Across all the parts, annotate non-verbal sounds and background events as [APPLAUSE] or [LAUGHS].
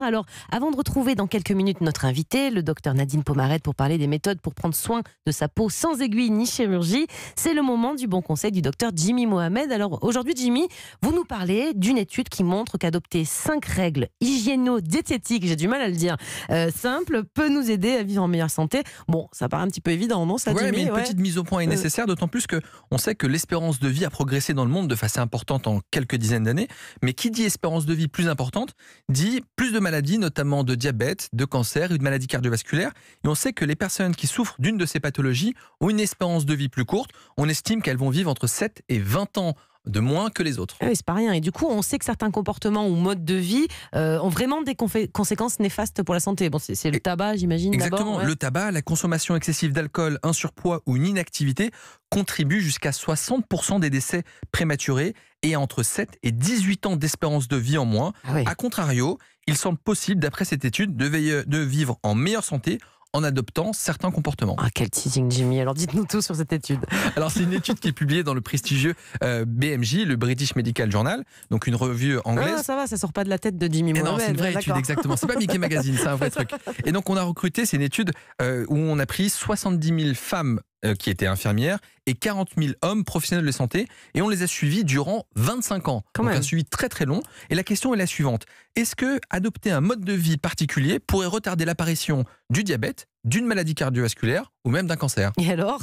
Alors, avant de retrouver dans quelques minutes notre invité, le docteur Nadine Pomaret, pour parler des méthodes pour prendre soin de sa peau sans aiguille ni chirurgie, c'est le moment du bon conseil du docteur Jimmy Mohamed. Alors, aujourd'hui, Jimmy, vous nous parlez d'une étude qui montre qu'adopter cinq règles hygiéno-diététiques, j'ai du mal à le dire, euh, simples, peut nous aider à vivre en meilleure santé. Bon, ça paraît un petit peu évident, non ça, mais une petite mise au point est euh. nécessaire, d'autant plus qu'on sait que l'espérance de vie a progressé dans le monde de façon importante en quelques dizaines d'années. Mais qui dit espérance de vie plus importante dit plus de maladies, notamment de diabète, de cancer et de maladies cardiovasculaires. Et on sait que les personnes qui souffrent d'une de ces pathologies ont une espérance de vie plus courte. On estime qu'elles vont vivre entre 7 et 20 ans de moins que les autres. Ah c'est pas rien. Et du coup, on sait que certains comportements ou modes de vie euh, ont vraiment des conséquences néfastes pour la santé. Bon, c'est le tabac, j'imagine. Exactement. Le tabac, la consommation excessive d'alcool, un surpoids ou une inactivité contribuent jusqu'à 60% des décès prématurés et entre 7 et 18 ans d'espérance de vie en moins. A ah contrario, il semble possible, d'après cette étude, de, vivre en meilleure santé en adoptant certains comportements. Ah, quel teasing, Jimmy. Alors, dites-nous tout sur cette étude. Alors, c'est une étude qui est publiée dans le prestigieux euh, BMJ, le British Medical Journal, donc une revue anglaise. Ah, ça va, ça sort pas de la tête de Jimmy Mais eh Non, c'est une vraie euh, étude, exactement. C'est pas Mickey Magazine, c'est un vrai [LAUGHS] truc. Et donc, on a recruté, c'est une étude euh, où on a pris 70 000 femmes euh, qui était infirmière, et 40 000 hommes professionnels de santé, et on les a suivis durant 25 ans. Donc un suivi très très long. Et la question est la suivante est-ce que adopter un mode de vie particulier pourrait retarder l'apparition du diabète, d'une maladie cardiovasculaire ou même d'un cancer Et alors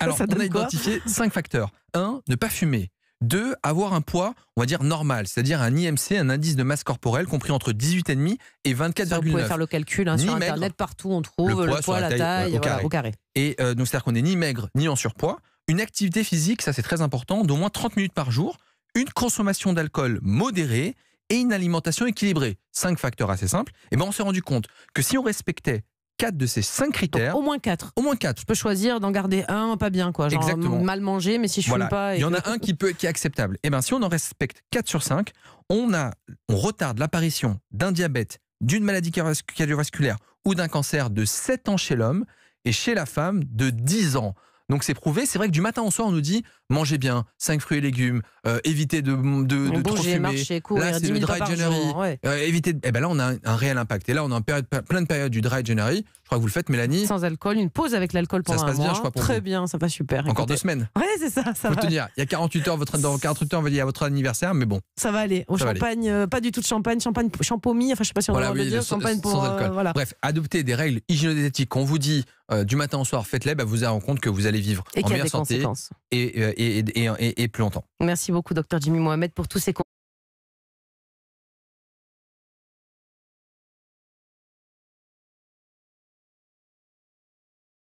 Alors, [LAUGHS] on a identifié 5 facteurs. 1. Ne pas fumer. Deux, avoir un poids, on va dire normal, c'est-à-dire un IMC, un indice de masse corporelle compris entre 18,5 et 24,9. Vous pouvez faire le calcul hein, sur internet partout, on trouve le poids, la, taille, au, carré. Et euh, donc c'est-à-dire qu'on n'est ni maigre ni en surpoids. Une activité physique, ça c'est très important, d'au moins 30 minutes par jour. Une consommation d'alcool modérée et une alimentation équilibrée. Cinq facteurs assez simples. Et eh ben on s'est rendu compte que si on respectait quatre de ces cinq critères. au moins quatre. Au moins quatre. Je peux choisir d'en garder un, pas bien, quoi. Exactement. mal mangé, mais si je ne fume pas. Il y en a un qui, peut, qui est acceptable. Et eh bien, si on en respecte 4 sur 5, on, a, on retarde l'apparition d'un diabète, d'une maladie cardiovasculaire ou d'un cancer de 7 ans chez l'homme et chez la femme de 10 ans. Donc c'est prouvé. C'est vrai que du matin au soir, on nous dit mangez bien, 5 fruits et légumes, euh, évitez de, de, de trop fumer. dry euh, évitez eh ben là, on a un, réel impact. Et là, on a une période, plein de périodes du dry January je crois que vous le faites, Mélanie. Sans alcool, une pause avec l'alcool pendant ça se passe bien, Je crois, Très bien, ça va super. Encore deux semaines. Oui, c'est ça. Il y a 48 heures, votre, dans 48 heures, on va dire à votre anniversaire, mais bon. Ça va aller. Au champagne, euh, pas du tout de champagne, champagne, champomis, enfin, je sais pas si on voilà, oui, dire, champagne pour. Euh, Bref, adoptez des règles hygiénodétiques On vous dit euh, du matin au soir, faites-les, bah, vous vous rendez compte que vous allez vivre en meilleure santé et et, et plus longtemps. Merci beaucoup, docteur Jimmy Mohamed, pour tous ces conseils.